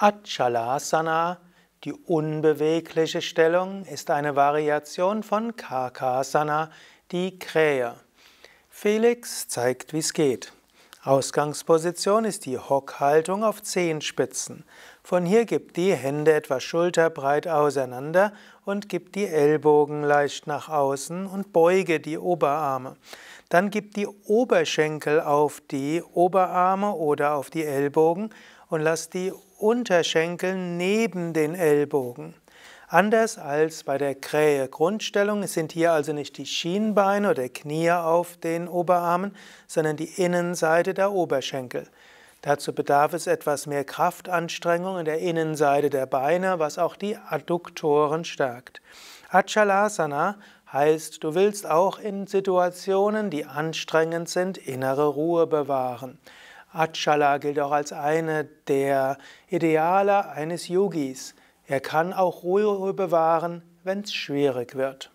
Achalasana, die unbewegliche Stellung, ist eine Variation von Kakasana, die Krähe. Felix zeigt, wie es geht. Ausgangsposition ist die Hockhaltung auf Zehenspitzen. Von hier gibt die Hände etwa schulterbreit auseinander und gibt die Ellbogen leicht nach außen und beuge die Oberarme. Dann gibt die Oberschenkel auf die Oberarme oder auf die Ellbogen und lass die Unterschenkel neben den Ellbogen. Anders als bei der Krähe-Grundstellung sind hier also nicht die Schienbeine oder Knie auf den Oberarmen, sondern die Innenseite der Oberschenkel. Dazu bedarf es etwas mehr Kraftanstrengung in der Innenseite der Beine, was auch die Adduktoren stärkt. Achalasana heißt, du willst auch in Situationen, die anstrengend sind, innere Ruhe bewahren. Achala gilt auch als eine der Ideale eines Yogis. Er kann auch Ruhe bewahren, wenn es schwierig wird.